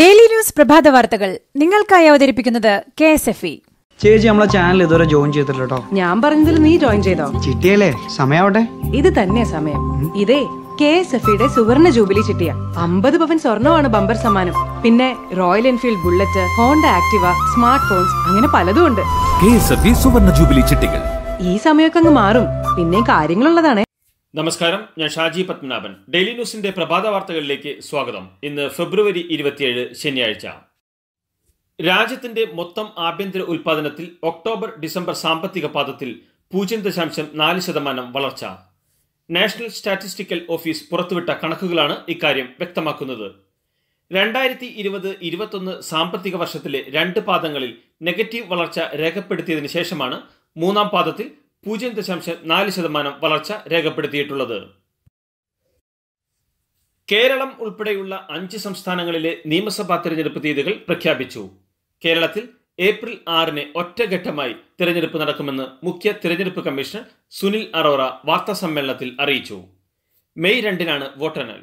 daily news പ്രഭാത വാർത്തകൾ നിങ്ങൾക്കായി അവതരിപ്പിക്കുന്നത് കെ എസ് എഫ് ഇ ചേച്ചി നമ്മളെ ചാനൽ ഇതുവരെ ജോയിൻ ചെയ്തിട്ടില്ല ഞാൻ പറഞ്ഞതിൽ നീ ജോയിൻ ചെയ്തോ ചിട്ടിയല്ലേ സമയാവട്ടെ ഇത് തന്നെ സമയം ഇതേ കെ എസ് എഫ് ഇയുടെ സുവർണ ജൂബിലി ചിട്ടിയ അമ്പത് പവൻ സ്വർണമാണ് ബമ്പർ സമ്മാനം പിന്നെ Royal Enfield Bullet Honda Activa smart phones അങ്ങനെ പലതും ഉണ്ട് സുവർണ ജൂബിലി ചിട്ടികൾ ഈ സമയമൊക്കെ അങ്ങ് മാറും പിന്നെ കാര്യങ്ങളുള്ളതാണ് നമസ്കാരം ഞാൻ ഷാജി പത്മനാഭൻ ഡെയിലി ന്യൂസിന്റെ പ്രഭാത വാർത്തകളിലേക്ക് സ്വാഗതം ഇന്ന് ഫെബ്രുവരി ഇരുപത്തിയേഴ് ശനിയാഴ്ച രാജ്യത്തിന്റെ മൊത്തം ആഭ്യന്തര ഉൽപാദനത്തിൽ ഒക്ടോബർ ഡിസംബർ സാമ്പത്തിക പാദത്തിൽ പൂജ്യം ദശാംശം നാല് ശതമാനം വളർച്ച നാഷണൽ സ്റ്റാറ്റിസ്റ്റിക്കൽ ഓഫീസ് പുറത്തുവിട്ട കണക്കുകളാണ് ഇക്കാര്യം വ്യക്തമാക്കുന്നത് രണ്ടായിരത്തി ഇരുപത് ഇരുപത്തൊന്ന് സാമ്പത്തിക വർഷത്തിലെ രണ്ട് പാദങ്ങളിൽ നെഗറ്റീവ് വളർച്ച രേഖപ്പെടുത്തിയതിനു ശേഷമാണ് മൂന്നാം പാദത്തിൽ പൂജ്യം ദശാംശം നാല് ശതമാനം വളർച്ച രേഖപ്പെടുത്തിയിട്ടുള്ളത് കേരളം ഉൾപ്പെടെയുള്ള അഞ്ച് സംസ്ഥാനങ്ങളിലെ നിയമസഭാ തെരഞ്ഞെടുപ്പ് തീയതികൾ പ്രഖ്യാപിച്ചു കേരളത്തിൽ ഏപ്രിൽ ആറിന് ഒറ്റഘട്ടമായി തിരഞ്ഞെടുപ്പ് നടക്കുമെന്ന് മുഖ്യ തിരഞ്ഞെടുപ്പ് കമ്മീഷണർ സുനിൽ അറോറ വാർത്താ സമ്മേളനത്തിൽ അറിയിച്ചു മെയ് രണ്ടിനാണ് വോട്ടെണ്ണൽ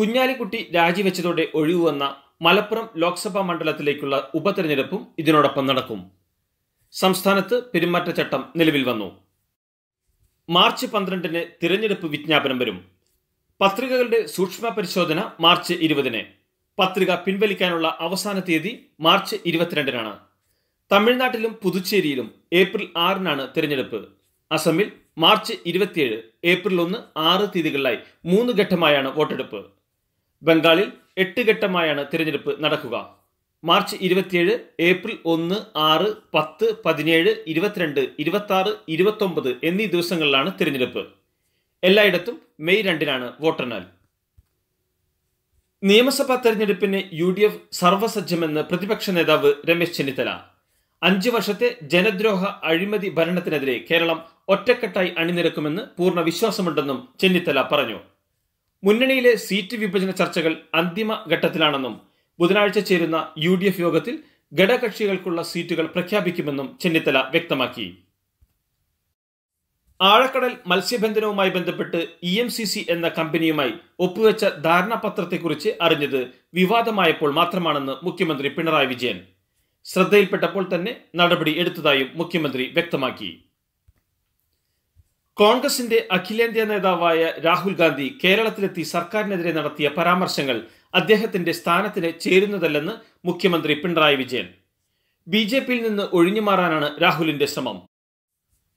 കുഞ്ഞാലിക്കുട്ടി രാജിവെച്ചതോടെ ഒഴിവുവന്ന മലപ്പുറം ലോക്സഭാ മണ്ഡലത്തിലേക്കുള്ള ഉപതെരഞ്ഞെടുപ്പും ഇതിനോടൊപ്പം നടക്കും സംസ്ഥാനത്ത് പെരുമാറ്റച്ചട്ടം നിലവിൽ വന്നു മാർച്ച് പന്ത്രണ്ടിന് തിരഞ്ഞെടുപ്പ് വിജ്ഞാപനം വരും പത്രികകളുടെ സൂക്ഷ്മ പരിശോധന മാർച്ച് ഇരുപതിന് പത്രിക പിൻവലിക്കാനുള്ള അവസാന തീയതി മാർച്ച് ഇരുപത്തിരണ്ടിനാണ് തമിഴ്നാട്ടിലും പുതുച്ചേരിയിലും ഏപ്രിൽ ആറിനാണ് തിരഞ്ഞെടുപ്പ് അസമിൽ മാർച്ച് ഇരുപത്തിയേഴ് ഏപ്രിൽ ഒന്ന് ആറ് തീയതികളിലായി മൂന്ന് ഘട്ടമായാണ് വോട്ടെടുപ്പ് ബംഗാളിൽ എട്ട് ഘട്ടമായാണ് തിരഞ്ഞെടുപ്പ് നടക്കുക മാർച്ച് ഇരുപത്തിയേഴ് ഏപ്രിൽ ഒന്ന് ആറ് പത്ത് പതിനേഴ് ഇരുപത്തിരണ്ട് ഇരുപത്തി ഇരുപത്തൊമ്പത് എന്നീ ദിവസങ്ങളിലാണ് തിരഞ്ഞെടുപ്പ് എല്ലായിടത്തും മെയ് രണ്ടിനാണ് വോട്ടെണ്ണൽ നിയമസഭാ തെരഞ്ഞെടുപ്പിന് യു ഡി എഫ് സർവസജ്ജമെന്ന് പ്രതിപക്ഷ നേതാവ് രമേശ് ചെന്നിത്തല അഞ്ചു വർഷത്തെ ജനദ്രോഹ അഴിമതി ഭരണത്തിനെതിരെ കേരളം ഒറ്റക്കെട്ടായി അണിനിരക്കുമെന്ന് പൂർണ്ണ വിശ്വാസമുണ്ടെന്നും ചെന്നിത്തല പറഞ്ഞു മുന്നണിയിലെ സീറ്റ് വിഭജന ചർച്ചകൾ അന്തിമ ഘട്ടത്തിലാണെന്നും ബുധനാഴ്ച ചേരുന്ന യു ഡി എഫ് യോഗത്തിൽ ഘടകക്ഷികൾക്കുള്ള സീറ്റുകൾ പ്രഖ്യാപിക്കുമെന്നും ചെന്നിത്തല വ്യക്തമാക്കി ആഴക്കടൽ മത്സ്യബന്ധനവുമായി ബന്ധപ്പെട്ട് ഇ എം സി സി എന്ന കമ്പനിയുമായി ഒപ്പുവെച്ച ധാരണാപത്രത്തെക്കുറിച്ച് അറിഞ്ഞത് വിവാദമായപ്പോൾ മാത്രമാണെന്ന് മുഖ്യമന്ത്രി പിണറായി വിജയൻ ശ്രദ്ധയിൽപ്പെട്ടപ്പോൾ തന്നെ നടപടി എടുത്തതായും മുഖ്യമന്ത്രി വ്യക്തമാക്കി കോൺഗ്രസിന്റെ അഖിലേന്ത്യാ നേതാവായ രാഹുൽ ഗാന്ധി കേരളത്തിലെത്തി സർക്കാരിനെതിരെ നടത്തിയ പരാമർശങ്ങൾ അദ്ദേഹത്തിന്റെ സ്ഥാനത്തിന് ചേരുന്നതല്ലെന്ന് മുഖ്യമന്ത്രി പിണറായി വിജയൻ ബി ജെ പിയിൽ നിന്ന് ഒഴിഞ്ഞു മാറാനാണ് രാഹുലിന്റെ ശ്രമം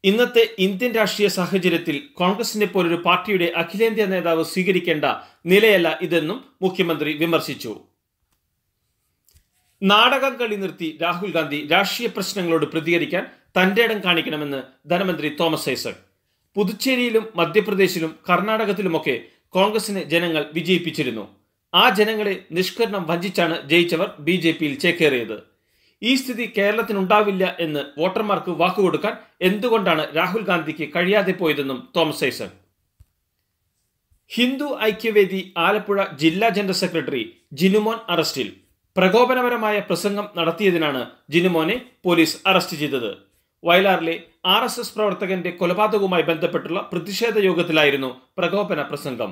ഇന്നത്തെ ഇന്ത്യൻ രാഷ്ട്രീയ സാഹചര്യത്തിൽ കോൺഗ്രസിനെ പോലൊരു പാർട്ടിയുടെ അഖിലേന്ത്യാ നേതാവ് സ്വീകരിക്കേണ്ട നിലയല്ല ഇതെന്നും മുഖ്യമന്ത്രി വിമർശിച്ചു നാടകം കളി നിർത്തി രാഹുൽ ഗാന്ധി രാഷ്ട്രീയ പ്രശ്നങ്ങളോട് പ്രതികരിക്കാൻ തന്റെ ഇടം കാണിക്കണമെന്ന് ധനമന്ത്രി തോമസ് ഐസക് പുതുച്ചേരിയിലും മധ്യപ്രദേശിലും കർണാടകത്തിലുമൊക്കെ കോൺഗ്രസിനെ ജനങ്ങൾ വിജയിപ്പിച്ചിരുന്നു ആ ജനങ്ങളെ നിഷ്കരണം വഞ്ചിച്ചാണ് ജയിച്ചവർ ബി ജെ പിയിൽ ചേക്കേറിയത് ഈ സ്ഥിതി കേരളത്തിനുണ്ടാവില്ല എന്ന് വോട്ടർമാർക്ക് വാക്കുകൊടുക്കാൻ എന്തുകൊണ്ടാണ് രാഹുൽ ഗാന്ധിക്ക് കഴിയാതെ പോയതെന്നും തോമസ് ഐസൺ ഹിന്ദു ഐക്യവേദി ആലപ്പുഴ ജില്ലാ ജനറൽ സെക്രട്ടറി ജിനുമോൻ അറസ്റ്റിൽ പ്രകോപനപരമായ പ്രസംഗം നടത്തിയതിനാണ് ജിനുമോനെ പോലീസ് അറസ്റ്റ് ചെയ്തത് വയലാറിലെ ആർ പ്രവർത്തകന്റെ കൊലപാതകവുമായി ബന്ധപ്പെട്ടുള്ള പ്രതിഷേധ യോഗത്തിലായിരുന്നു പ്രകോപന പ്രസംഗം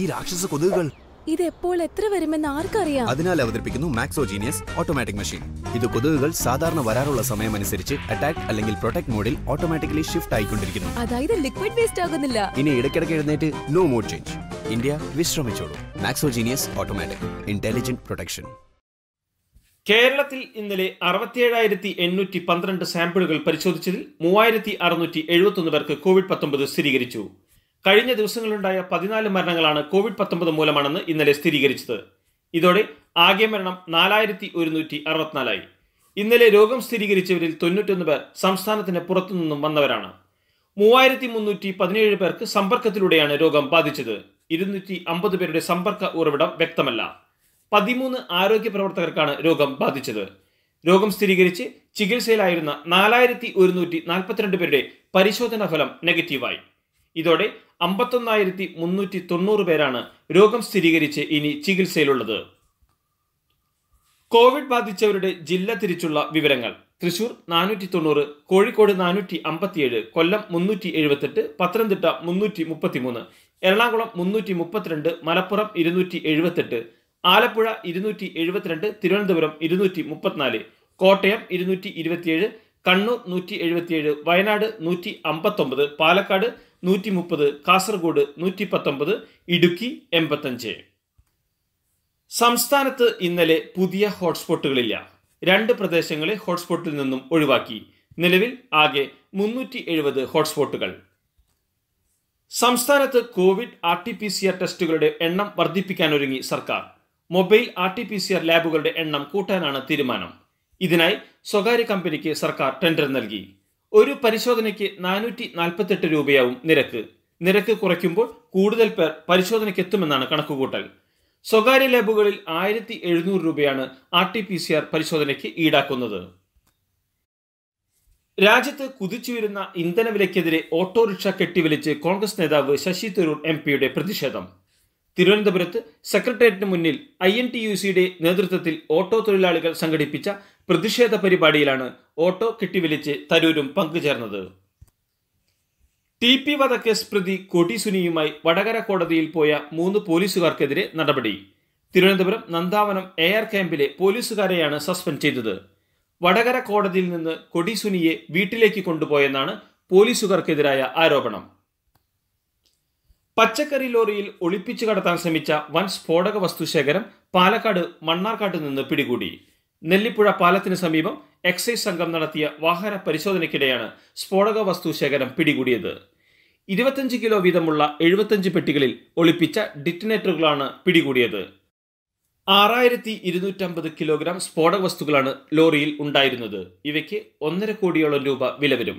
ഈ രാക്ഷസ കൊതുകുകൾ ഇത് എപ്പോൾ എത്ര വരുമെന്ന് ആർക്കറിയാം അതിനാൽ അവതരിപ്പിക്കുന്നു മാക്സോജീനിയസ് ഓട്ടോമാറ്റിക് മെഷീൻ ഇത് കൊതുകുകൾ സാധാരണ വരാറുള്ള സമയം അനുസരിച്ച് അറ്റാക്ക് അല്ലെങ്കിൽ പ്രൊട്ടക്ട് മോഡിൽ ഓട്ടോമാറ്റിക്കലി ഷിഫ്റ്റ് ആയിക്കൊണ്ടിരിക്കുന്നു അതായത് ലിക്വിഡ് വേസ്റ്റ് ആകുന്നില്ല ഇനി ഇടയ്ക്കിടയ്ക്ക് എഴുന്നേറ്റ് നോ മോഡ് ചേഞ്ച് ഇന്ത്യ വിശ്രമിച്ചോളൂ മാക്സോജീനിയസ് ഓട്ടോമാറ്റിക് ഇന്റലിജന്റ് പ്രൊട്ടക്ഷൻ കേരളത്തിൽ ഇന്നലെ അറുപത്തിയേഴായിരത്തി എണ്ണൂറ്റി പന്ത്രണ്ട് സാമ്പിളുകൾ പരിശോധിച്ചതിൽ മൂവായിരത്തി അറുന്നൂറ്റി എഴുപത്തൊന്ന് പേർക്ക് കോവിഡ് പത്തൊമ്പത് സ്ഥിരീകരിച്ചു കഴിഞ്ഞ ദിവസങ്ങളിലുണ്ടായ പതിനാല് മരണങ്ങളാണ് കോവിഡ് പത്തൊമ്പത് മൂലമാണെന്ന് ഇന്നലെ സ്ഥിരീകരിച്ചത് ഇതോടെ ആകെ മരണം നാലായിരത്തി ഒരുന്നൂറ്റി അറുപത്തിനാലായി ഇന്നലെ രോഗം സ്ഥിരീകരിച്ചവരിൽ തൊണ്ണൂറ്റൊന്ന് പേർ സംസ്ഥാനത്തിന് പുറത്തുനിന്നും വന്നവരാണ് മൂവായിരത്തി മുന്നൂറ്റി പതിനേഴ് പേർക്ക് സമ്പർക്കത്തിലൂടെയാണ് രോഗം ബാധിച്ചത് ഇരുന്നൂറ്റി അമ്പത് പേരുടെ സമ്പർക്ക ഉറവിടം വ്യക്തമല്ല പതിമൂന്ന് ആരോഗ്യ പ്രവർത്തകർക്കാണ് രോഗം ബാധിച്ചത് രോഗം സ്ഥിരീകരിച്ച് ചികിത്സയിലായിരുന്ന നാലായിരത്തി ഒരുന്നൂറ്റി നാൽപ്പത്തിരണ്ട് പേരുടെ പരിശോധനാ ഫലം നെഗറ്റീവായി ഇതോടെ അമ്പത്തൊന്നായിരത്തി മുന്നൂറ്റി തൊണ്ണൂറ് പേരാണ് രോഗം സ്ഥിരീകരിച്ച് ഇനി ചികിത്സയിലുള്ളത് കോവിഡ് ബാധിച്ചവരുടെ ജില്ല തിരിച്ചുള്ള വിവരങ്ങൾ തൃശൂർ നാനൂറ്റി തൊണ്ണൂറ് കോഴിക്കോട് നാനൂറ്റി അമ്പത്തിയേഴ് കൊല്ലം മുന്നൂറ്റി എഴുപത്തെട്ട് പത്തനംതിട്ട മുന്നൂറ്റി മുപ്പത്തിമൂന്ന് എറണാകുളം മുന്നൂറ്റി മുപ്പത്തിരണ്ട് മലപ്പുറം ഇരുന്നൂറ്റി എഴുപത്തെട്ട് ആലപ്പുഴ ഇരുന്നൂറ്റി എഴുപത്തിരണ്ട് തിരുവനന്തപുരം ഇരുന്നൂറ്റി മുപ്പത്തിനാല് കോട്ടയം ഇരുന്നൂറ്റി ഇരുപത്തിയേഴ് കണ്ണൂർ നൂറ്റി എഴുപത്തിയേഴ് വയനാട് നൂറ്റി അമ്പത്തൊമ്പത് പാലക്കാട് നൂറ്റി മുപ്പത് കാസർഗോഡ് നൂറ്റി പത്തൊമ്പത് ഇടുക്കി എൺപത്തഞ്ച് സംസ്ഥാനത്ത് ഇന്നലെ പുതിയ ഹോട്ട്സ്പോട്ടുകളില്ല രണ്ട് പ്രദേശങ്ങളെ ഹോട്ട്സ്പോട്ടിൽ നിന്നും ഒഴിവാക്കി നിലവിൽ ആകെ മുന്നൂറ്റി എഴുപത് ഹോട്ട്സ്പോട്ടുകൾ സംസ്ഥാനത്ത് Covid R T P C R ടെസ്റ്റുകളുടെ എണ്ണം വർദ്ധിപ്പിക്കാനൊരുങ്ങി സർക്കാർ mobile R T P C R ലാബുകളുടെ എണ്ണം കൂട്ടാനാണ് തീരുമാനം ഇതിനായി സ്വകാര്യ കമ്പനിക്ക് സർക്കാർ ടെൻഡർ നൽകി ഒരു പരിശോധനയ്ക്ക് നാനൂറ്റി നാൽപ്പത്തെട്ട് രൂപയാവും നിരക്ക് നിരക്ക് കുറയ്ക്കുമ്പോൾ കൂടുതൽ പേർ പരിശോധനയ്ക്ക് എത്തുമെന്നാണ് കണക്കുകൂട്ടൽ സ്വകാര്യ ലാബുകളിൽ ആയിരത്തി എഴുന്നൂറ് രൂപയാണ് R T P C R പരിശോധനയ്ക്ക് ഈടാക്കുന്നത് രാജ്യത്ത് കുതിച്ചുയരുന്ന ഇന്ധനവിലയ്ക്കെതിരെ ഓട്ടോറിക്ഷ കെട്ടിവലിച്ച് കോൺഗ്രസ് നേതാവ് ശശി തരൂർ എം പിയുടെ പ്രതിഷേധം തിരുവനന്തപുരത്ത് സെക്രട്ടേറിയറ്റിന് മുന്നിൽ ഐ എൻ ടി യു സിയുടെ നേതൃത്വത്തിൽ ഓട്ടോ തൊഴിലാളികൾ സംഘടിപ്പിച്ച പ്രതിഷേധ പരിപാടിയിലാണ് ഓട്ടോ കെട്ടിവലിച്ച് തരൂരും പങ്കുചേർന്നത് ടി പി വധക്കേസ് പ്രതി കൊടിസുനിയുമായി വടകര കോടതിയിൽ പോയ മൂന്ന് പോലീസുകാർക്കെതിരെ നടപടി തിരുവനന്തപുരം നന്ദാവനം എയർ ക്യാമ്പിലെ പോലീസുകാരെയാണ് സസ്പെൻഡ് ചെയ്തത് വടകര കോടതിയിൽ നിന്ന് കൊടിസുനിയെ വീട്ടിലേക്ക് കൊണ്ടുപോയെന്നാണ് പോലീസുകാർക്കെതിരായ ആരോപണം പച്ചക്കറി ലോറിയിൽ ഒളിപ്പിച്ചു കടത്താൻ ശ്രമിച്ച വൻ സ്ഫോടക വസ്തുശേഖരം പാലക്കാട് മണ്ണാർക്കാട്ടിൽ നിന്ന് പിടികൂടി നെല്ലിപ്പുഴ പാലത്തിന് സമീപം എക്സൈസ് സംഘം നടത്തിയ വാഹന പരിശോധനയ്ക്കിടെയാണ് സ്ഫോടക വസ്തു ശേഖരം പിടികൂടിയത് ഇരുപത്തഞ്ച് കിലോ വീതമുള്ള എഴുപത്തഞ്ച് പെട്ടികളിൽ ഒളിപ്പിച്ച ഡിറ്റനേറ്ററുകളാണ് പിടികൂടിയത് ആറായിരത്തി ഇരുന്നൂറ്റമ്പത് കിലോഗ്രാം സ്ഫോടക വസ്തുക്കളാണ് ലോറിയിൽ ഉണ്ടായിരുന്നത് ഇവയ്ക്ക് ഒന്നര കോടിയോളം രൂപ വില വരും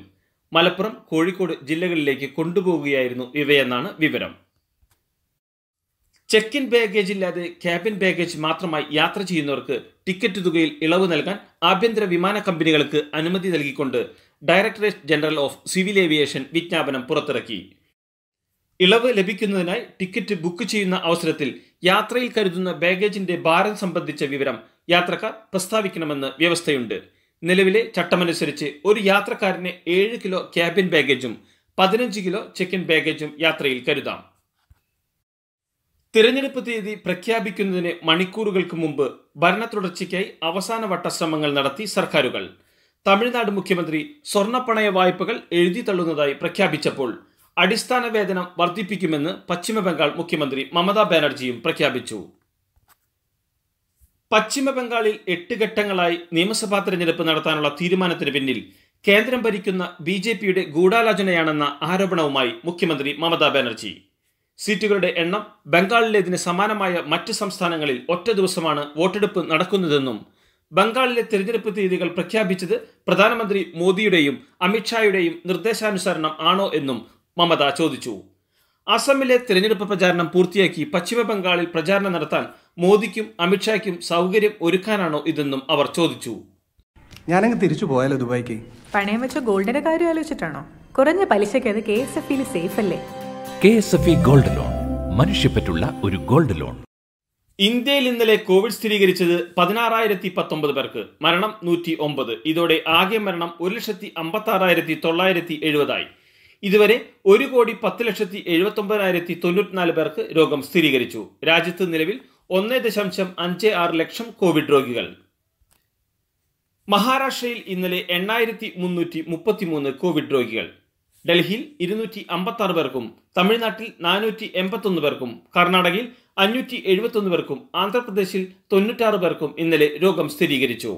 മലപ്പുറം കോഴിക്കോട് ജില്ലകളിലേക്ക് കൊണ്ടുപോകുകയായിരുന്നു ഇവയെന്നാണ് വിവരം ചെക്ക് ഇൻ ബാഗേജ് ഇല്ലാതെ ക്യാബിൻ ബാഗേജ് മാത്രമായി യാത്ര ചെയ്യുന്നവർക്ക് ടിക്കറ്റ് തുകയിൽ ഇളവ് നൽകാൻ ആഭ്യന്തര വിമാന കമ്പനികൾക്ക് അനുമതി നൽകിക്കൊണ്ട് Directorate General of Civil Aviation വിജ്ഞാപനം പുറത്തിറക്കി ഇളവ് ലഭിക്കുന്നതിനായി ടിക്കറ്റ് ബുക്ക് ചെയ്യുന്ന അവസരത്തിൽ യാത്രയിൽ കരുതുന്ന ബാഗേജിന്റെ ഭാരം സംബന്ധിച്ച വിവരം യാത്രക്കാർ പ്രസ്താവിക്കണമെന്ന് വ്യവസ്ഥയുണ്ട് നിലവിലെ ചട്ടമനുസരിച്ച് ഒരു യാത്രക്കാരന് ഏഴ് കിലോ ക്യാബിൻ ബാഗേജും പതിനഞ്ച് കിലോ ചെക്കിൻ ബാഗേജും യാത്രയിൽ കരുതാം തിരഞ്ഞെടുപ്പ് തീയതി പ്രഖ്യാപിക്കുന്നതിന് മണിക്കൂറുകൾക്ക് മുമ്പ് ഭരണ തുടർച്ചയ്ക്കായി വട്ട ശ്രമങ്ങൾ നടത്തി സർക്കാരുകൾ തമിഴ്നാട് മുഖ്യമന്ത്രി സ്വർണപ്പണയ വായ്പകൾ എഴുതി തള്ളുന്നതായി പ്രഖ്യാപിച്ചപ്പോൾ അടിസ്ഥാന വേതനം വർദ്ധിപ്പിക്കുമെന്ന് പശ്ചിമബംഗാൾ മുഖ്യമന്ത്രി മമതാ ബാനർജിയും പ്രഖ്യാപിച്ചു പശ്ചിമബംഗാളിൽ എട്ട് ഘട്ടങ്ങളായി നിയമസഭാ തെരഞ്ഞെടുപ്പ് നടത്താനുള്ള തീരുമാനത്തിന് പിന്നിൽ കേന്ദ്രം ഭരിക്കുന്ന ബി ജെ പിയുടെ ഗൂഢാലോചനയാണെന്ന ആരോപണവുമായി മുഖ്യമന്ത്രി മമതാ ബാനർജി സീറ്റുകളുടെ എണ്ണം ബംഗാളിലേതിന് സമാനമായ മറ്റ് സംസ്ഥാനങ്ങളിൽ ഒറ്റ ദിവസമാണ് വോട്ടെടുപ്പ് നടക്കുന്നതെന്നും ബംഗാളിലെ തെരഞ്ഞെടുപ്പ് തീയതികൾ പ്രഖ്യാപിച്ചത് പ്രധാനമന്ത്രി മോദിയുടെയും അമിത്ഷായുടെയും നിർദ്ദേശാനുസരണം ആണോ എന്നും മമത ചോദിച്ചു അസമിലെ തെരഞ്ഞെടുപ്പ് പ്രചാരണം പൂർത്തിയാക്കി പശ്ചിമബംഗാളിൽ പ്രചാരണം നടത്താൻ മോദിക്കും അമിത്ഷായ്ക്കും സൗകര്യം ഒരുക്കാനാണോ ഇതെന്നും അവർ ചോദിച്ചു ഞാനങ്ങ് തിരിച്ചു പോയാലോ ദുബായിക്ക് പണയം വെച്ച ഗോൾഡിന്റെ കാര്യം ആലോചിച്ചിട്ടാണോ കുറഞ്ഞ പലിശയ്ക്ക് അത് കെ എസ് എഫ് സേഫ് അല്ലേ K S F E gold loan മനുഷ്യപ്പറ്റുള്ള ഒരു ഗോൾഡ് ലോൺ ഇന്ത്യയിൽ ഇന്നലെ കോവിഡ് സ്ഥിരീകരിച്ചത് പതിനാറായിരത്തി പത്തൊമ്പത് പേർക്ക് മരണം നൂറ്റി ഒമ്പത് ഇതോടെ ആകെ മരണം ഒരു ലക്ഷത്തി അമ്പത്തി ആറായിരത്തി തൊള്ളായിരത്തി എഴുപതായി ഇതുവരെ ഒരു കോടി പത്ത് ലക്ഷത്തി എഴുപത്തി ഒമ്പതിനായിരത്തി തൊണ്ണൂറ്റിനാല് പേർക്ക് രോഗം സ്ഥിരീകരിച്ചു രാജ്യത്ത് നിലവിൽ ഒന്നേ ദശാംശം അഞ്ച് ആറ് ലക്ഷം കോവിഡ് രോഗികൾ മഹാരാഷ്ട്രയിൽ ഇന്നലെ എണ്ണായിരത്തി മുന്നൂറ്റി മുപ്പത്തിമൂന്ന് കോവിഡ് രോഗികൾ ഡൽഹിയിൽ ഇരുന്നൂറ്റി അമ്പത്തി ആറ് പേർക്കും തമിഴ്നാട്ടിൽ നാനൂറ്റി എൺപത്തി ഒന്ന് പേർക്കും കർണാടകയിൽ അഞ്ഞൂറ്റി എഴുപത്തി ഒന്ന് പേർക്കും ആന്ധ്രാപ്രദേശിൽ തൊണ്ണൂറ്റാറ് പേർക്കും ഇന്നലെ രോഗം സ്ഥിരീകരിച്ചു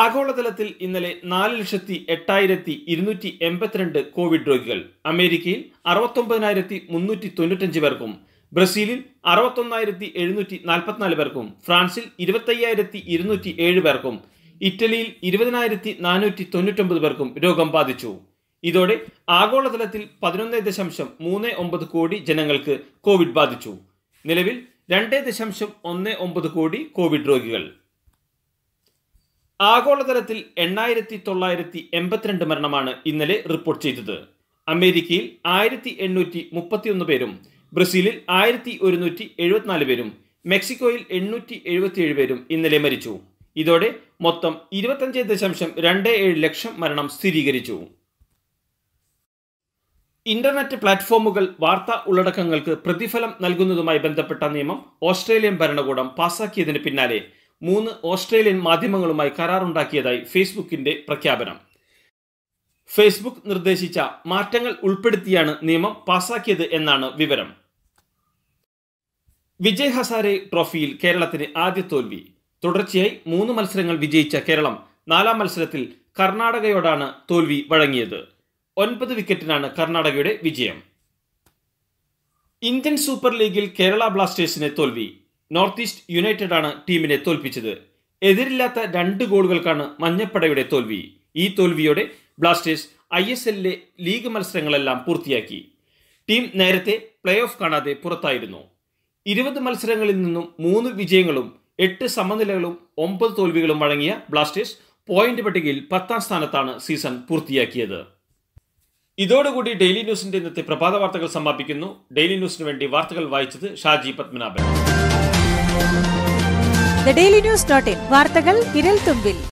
ആഗോളതലത്തിൽ ഇന്നലെ നാല് ലക്ഷത്തി എട്ടായിരത്തി ഇരുന്നൂറ്റി എൺപത്തിരണ്ട് കോവിഡ് രോഗികൾ അമേരിക്കയിൽ അറുപത്തൊമ്പതിനായിരത്തി മുന്നൂറ്റി തൊണ്ണൂറ്റഞ്ച് പേർക്കും ബ്രസീലിൽ അറുപത്തൊന്നായിരത്തി എഴുന്നൂറ്റി നാൽപ്പത്തിനാല് പേർക്കും ഫ്രാൻസിൽ ഇരുപത്തയ്യായിരത്തി ഇരുന്നൂറ്റി ഏഴ് പേർക്കും ഇറ്റലിയിൽ ഇരുപതിനായിരത്തി നാനൂറ്റി തൊണ്ണൂറ്റൊമ്പത് പേർക്കും രോഗം ബാധിച്ചു ഇതോടെ ആഗോളതലത്തിൽ പതിനൊന്ന് ദശാംശം മൂന്ന് ഒമ്പത് കോടി ജനങ്ങൾക്ക് കോവിഡ് ബാധിച്ചു നിലവിൽ രണ്ട് ദശാംശം ഒന്ന് ഒമ്പത് കോടി കോവിഡ് രോഗികൾ ആഗോളതലത്തിൽ എണ്ണായിരത്തി തൊള്ളായിരത്തി എൺപത്തിരണ്ട് മരണമാണ് ഇന്നലെ റിപ്പോർട്ട് ചെയ്തത് അമേരിക്കയിൽ ആയിരത്തി എണ്ണൂറ്റി മുപ്പത്തിയൊന്ന് പേരും ബ്രസീലിൽ ആയിരത്തി ഒരുന്നൂറ്റി എഴുപത്തിനാല് പേരും മെക്സിക്കോയിൽ എണ്ണൂറ്റി എഴുപത്തിയേഴ് പേരും ഇന്നലെ മരിച്ചു ഇതോടെ മൊത്തം ഇരുപത്തഞ്ച് ദശാംശം രണ്ട് ഏഴ് ലക്ഷം മരണം സ്ഥിരീകരിച്ചു ഇന്റർനെറ്റ് പ്ലാറ്റ്ഫോമുകൾ വാർത്താ ഉള്ളടക്കങ്ങൾക്ക് പ്രതിഫലം നൽകുന്നതുമായി ബന്ധപ്പെട്ട നിയമം ഓസ്ട്രേലിയൻ ഭരണകൂടം പാസാക്കിയതിന് പിന്നാലെ മൂന്ന് ഓസ്ട്രേലിയൻ മാധ്യമങ്ങളുമായി കരാറുണ്ടാക്കിയതായി ഫേസ്ബുക്കിന്റെ പ്രഖ്യാപനം ഫേസ്ബുക്ക് നിർദ്ദേശിച്ച മാറ്റങ്ങൾ ഉൾപ്പെടുത്തിയാണ് നിയമം പാസാക്കിയത് എന്നാണ് വിവരം വിജയ് ഹസാരെ ട്രോഫിയിൽ കേരളത്തിന് ആദ്യ തോൽവി തുടർച്ചയായി മൂന്ന് മത്സരങ്ങൾ വിജയിച്ച കേരളം നാലാം മത്സരത്തിൽ കർണാടകയോടാണ് തോൽവി വഴങ്ങിയത് ഒൻപത് വിക്കറ്റിനാണ് കർണാടകയുടെ വിജയം ഇന്ത്യൻ സൂപ്പർ ലീഗിൽ കേരള ബ്ലാസ്റ്റേഴ്സിനെ തോൽവി നോർത്ത് ഈസ്റ്റ് യുണൈറ്റഡ് ആണ് ടീമിനെ തോൽപ്പിച്ചത് എതിരില്ലാത്ത രണ്ട് ഗോളുകൾക്കാണ് മഞ്ഞപ്പടയുടെ തോൽവി ഈ തോൽവിയോടെ ബ്ലാസ്റ്റേഴ്സ് ഐ എസ് എല്ലിലെ ലീഗ് മത്സരങ്ങളെല്ലാം പൂർത്തിയാക്കി ടീം നേരത്തെ പ്ലേ ഓഫ് കാണാതെ പുറത്തായിരുന്നു ഇരുപത് മത്സരങ്ങളിൽ നിന്നും മൂന്ന് വിജയങ്ങളും എട്ട് സമനിലകളും ഒമ്പത് തോൽവികളും വഴങ്ങിയ ബ്ലാസ്റ്റേഴ്സ് പോയിന്റ് പട്ടികയിൽ പത്താം സ്ഥാനത്താണ് സീസൺ പൂർത്തിയാക്കിയത് ഇതോടുകൂടി ഡെയിലി ന്യൂസിന്റെ ഇന്നത്തെ പ്രഭാത വാർത്തകൾ സമാപിക്കുന്നു ഡെയിലി ന്യൂസിന് വേണ്ടി വാർത്തകൾ വായിച്ചത് ഷാജി പത്മനാഭൻ വാർത്തകൾ വിരൽ തുമ്പിൽ